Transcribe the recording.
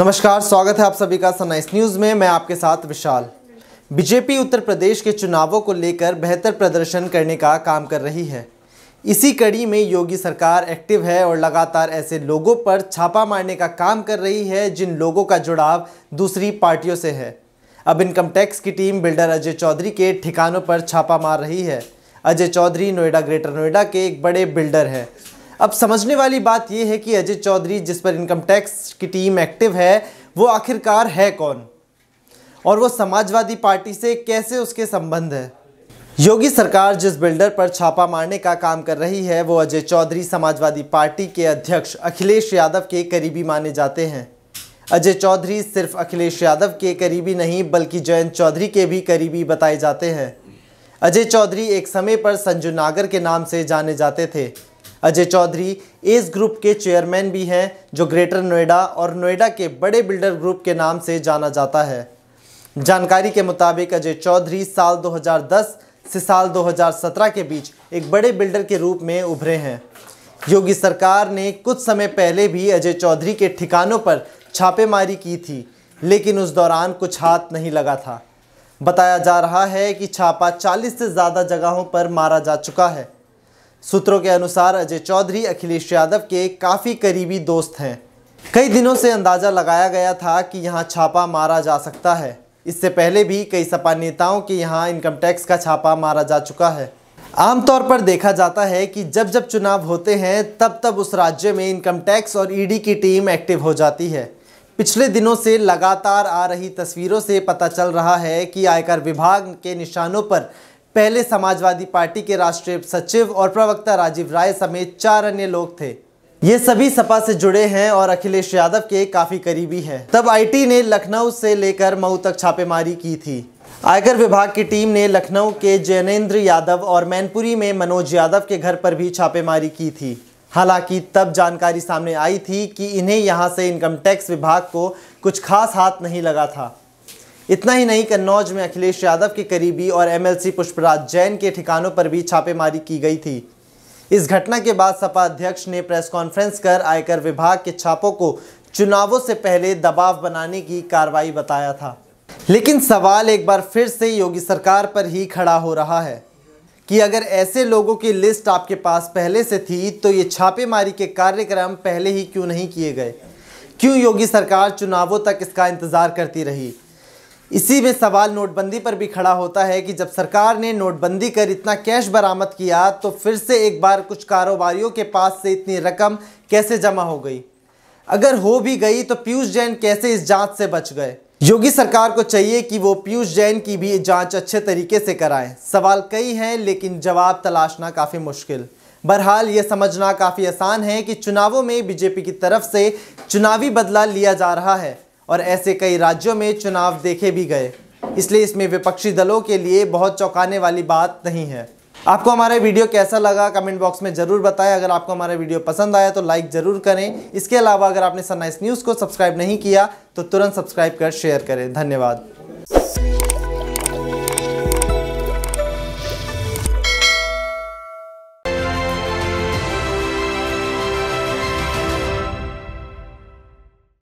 नमस्कार स्वागत है आप सभी का सनाइस न्यूज़ में मैं आपके साथ विशाल बीजेपी उत्तर प्रदेश के चुनावों को लेकर बेहतर प्रदर्शन करने का काम कर रही है इसी कड़ी में योगी सरकार एक्टिव है और लगातार ऐसे लोगों पर छापा मारने का काम कर रही है जिन लोगों का जुड़ाव दूसरी पार्टियों से है अब इनकम टैक्स की टीम बिल्डर अजय चौधरी के ठिकानों पर छापा मार रही है अजय चौधरी नोएडा ग्रेटर नोएडा के एक बड़े बिल्डर हैं अब समझने वाली बात यह है कि अजय चौधरी जिस पर इनकम टैक्स की टीम एक्टिव है वो आखिरकार है कौन और वो समाजवादी पार्टी से कैसे उसके संबंध है योगी सरकार जिस बिल्डर पर छापा मारने का काम कर रही है वो अजय चौधरी समाजवादी पार्टी के अध्यक्ष अखिलेश यादव के करीबी माने जाते हैं अजय चौधरी सिर्फ अखिलेश यादव के करीबी नहीं बल्कि जयंत चौधरी के भी करीबी बताए जाते हैं अजय चौधरी एक समय पर संजू नागर के नाम से जाने जाते थे अजय चौधरी एज ग्रुप के चेयरमैन भी हैं जो ग्रेटर नोएडा और नोएडा के बड़े बिल्डर ग्रुप के नाम से जाना जाता है जानकारी के मुताबिक अजय चौधरी साल 2010 से साल 2017 के बीच एक बड़े बिल्डर के रूप में उभरे हैं योगी सरकार ने कुछ समय पहले भी अजय चौधरी के ठिकानों पर छापेमारी की थी लेकिन उस दौरान कुछ हाथ नहीं लगा था बताया जा रहा है कि छापा 40 से ज़्यादा जगहों पर मारा जा चुका है सूत्रों के अनुसार अजय चौधरी अखिलेश यादव के काफ़ी करीबी दोस्त हैं कई दिनों से अंदाज़ा लगाया गया था कि यहाँ छापा मारा जा सकता है इससे पहले भी कई सपा नेताओं के यहाँ इनकम टैक्स का छापा मारा जा चुका है आमतौर पर देखा जाता है कि जब जब चुनाव होते हैं तब तब उस राज्य में इनकम टैक्स और ईडी की टीम एक्टिव हो जाती है पिछले दिनों से लगातार आ रही तस्वीरों से पता चल रहा है कि आयकर विभाग के निशानों पर पहले समाजवादी पार्टी के राष्ट्रीय सचिव और प्रवक्ता राजीव राय समेत चार अन्य लोग थे ये सभी सपा से जुड़े हैं और अखिलेश यादव के काफ़ी करीबी हैं तब आईटी ने लखनऊ से लेकर मऊ तक छापेमारी की थी आयकर विभाग की टीम ने लखनऊ के जैनेन्द्र यादव और मैनपुरी में मनोज यादव के घर पर भी छापेमारी की थी हालांकि तब जानकारी सामने आई थी कि इन्हें यहां से इनकम टैक्स विभाग को कुछ खास हाथ नहीं लगा था इतना ही नहीं कन्नौज में अखिलेश यादव के करीबी और एमएलसी पुष्पराज जैन के ठिकानों पर भी छापेमारी की गई थी इस घटना के बाद सपा अध्यक्ष ने प्रेस कॉन्फ्रेंस कर आयकर विभाग के छापों को चुनावों से पहले दबाव बनाने की कार्रवाई बताया था लेकिन सवाल एक बार फिर से योगी सरकार पर ही खड़ा हो रहा है कि अगर ऐसे लोगों की लिस्ट आपके पास पहले से थी तो ये छापेमारी के कार्यक्रम पहले ही क्यों नहीं किए गए क्यों योगी सरकार चुनावों तक इसका इंतज़ार करती रही इसी में सवाल नोटबंदी पर भी खड़ा होता है कि जब सरकार ने नोटबंदी कर इतना कैश बरामद किया तो फिर से एक बार कुछ कारोबारियों के पास से इतनी रकम कैसे जमा हो गई अगर हो भी गई तो पीयूष जैन कैसे इस जांच से बच गए योगी सरकार को चाहिए कि वो पीयूष जैन की भी जांच अच्छे तरीके से कराएं सवाल कई हैं लेकिन जवाब तलाशना काफ़ी मुश्किल बहरहाल ये समझना काफ़ी आसान है कि चुनावों में बीजेपी की तरफ से चुनावी बदला लिया जा रहा है और ऐसे कई राज्यों में चुनाव देखे भी गए इसलिए इसमें विपक्षी दलों के लिए बहुत चौंकाने वाली बात नहीं है आपको हमारा वीडियो कैसा लगा कमेंट बॉक्स में ज़रूर बताएं अगर आपको हमारा वीडियो पसंद आया तो लाइक ज़रूर करें इसके अलावा अगर आपने सनराइज न्यूज़ को सब्सक्राइब नहीं किया तो तुरंत सब्सक्राइब कर शेयर करें धन्यवाद